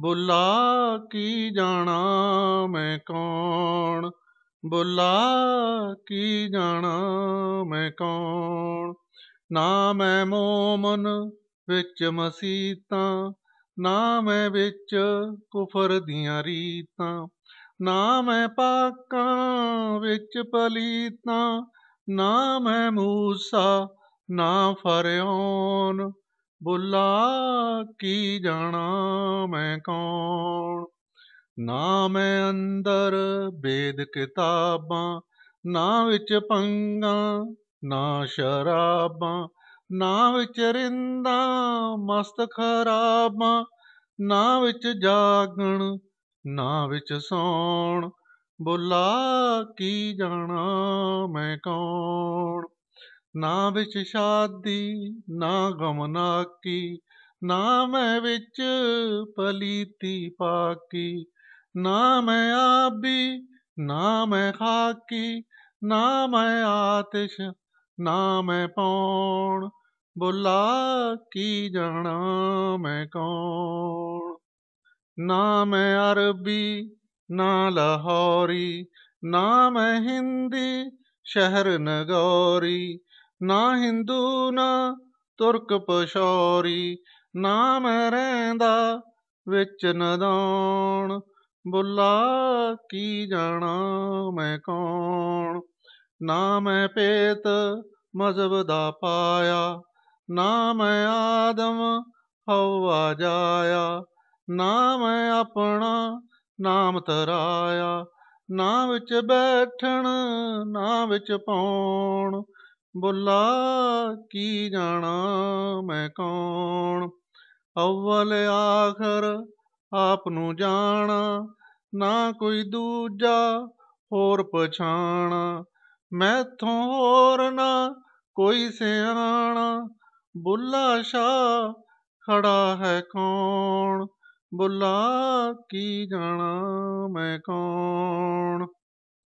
ਬੁਲਾ ਕੀ ਜਾਣਾ ਮੈਂ ਕੌਣ ਬੁਲਾ ਕੀ ਜਾਣਾ ਮੈਂ ਕੌਣ ਨਾ ਮੈਂ ਮੋਮਨ ਵਿੱਚ ਮਸੀਤਾਂ ਨਾ ਮੈਂ ਵਿੱਚ ਕੁਫਰ ਦੀਆਂ ਰੀਤਾਂ ਨਾ ਮੈਂ ਪਾਕਾਂ ਵਿੱਚ ਪਲੀਤਾਂ ਨਾ ਮੈਂ ਮੂਸਾ ਨਾ ਫਰਿਓਨ ਬੁੱਲਾ ਕੀ ਜਾਣਾ ਮੈਂ ਕੌਣ ਨਾ ਮੈਂ ਅੰਦਰ ਵੇਦ ਕਿਤਾਬਾਂ ਨਾ ਵਿੱਚ ਪੰਗਾ ਨਾ ਸ਼ਰਾਬਾਂ ਨਾ ਵਿੱਚ ਰਿੰਦਾ ਮਸਤ ਖਰਾਬਾਂ ਨਾ ਵਿੱਚ ਜਾਗਣ ਨਾ ਵਿੱਚ ਸੌਣ ਬੁੱਲਾ ਕੀ ਜਾਣਾ ਮੈਂ ਕੌਣ ਨਾ ਵਿੱਚ ਸ਼ਾਦੀ ਨਾ ਕੀ ਨਾ ਮੈਂ ਵਿੱਚ ਪਲੀਤੀ ਪਾਕੀ ਨਾ ਮੈਂ ਆਬੀ ਨਾ ਮੈਂ ਖਾਕੀ ਨਾ ਮੈਂ ਆਤਿਸ਼ ਨਾ ਮੈਂ ਪੌਣ ਬੁਲਾ ਕੀ ਜਾਣਾ ਮੈਂ ਕੌਣ ਨਾ ਮੈਂ ਅਰਬੀ ਨਾ ਲਾਹੌਰੀ ਨਾ ਮੈਂ ਹਿੰਦੀ ਸ਼ਹਿਰ ਨਗੌਰੀ ਨਾ ਹਿੰਦੂ ਨਾ ਤੁਰਕ ਪਸ਼ੌਰੀ ਨਾ ਮੈਂ ਰਹਿੰਦਾ ਵਿੱਚ ਨਦੌਣ ਬੁੱਲਾ ਕੀ ਜਾਣਾ ਮੈਂ ਕੌਣ ਨਾ ਮੈਂ ਪੇਤ ਮਜ਼ਬ ਦਾ ਪਾਇਆ ਨਾ ਮੈਂ ਆਦਮ ਹਵਾ ਜਾਇਆ ਨਾ ਮੈਂ ਆਪਣਾ ਨਾਮ ਤਰਾਇਆ ਨਾ ਵਿੱਚ ਬੈਠਣ ਨਾ ਵਿੱਚ ਪਾਉਣ ਬੁੱਲਾ ਕੀ ਜਾਣਾ ਮੈਂ ਕੌਣ ਅਵਲ ਆਖਰ ਆਪ ਨੂੰ ਜਾਣਾ ਨਾ ਕੋਈ ਦੂਜਾ ਹੋਰ ਪਛਾਣਾ ਮੈਥੋਂ ਹੋਰ ਨਾ ਕੋਈ ਸਿਆਣਾ ਬੁੱਲਾ ਸ਼ਾ ਖੜਾ ਹੈ ਕੌਣ ਬੁੱਲਾ ਕੀ ਜਾਣਾ ਮੈਂ ਕੌਣ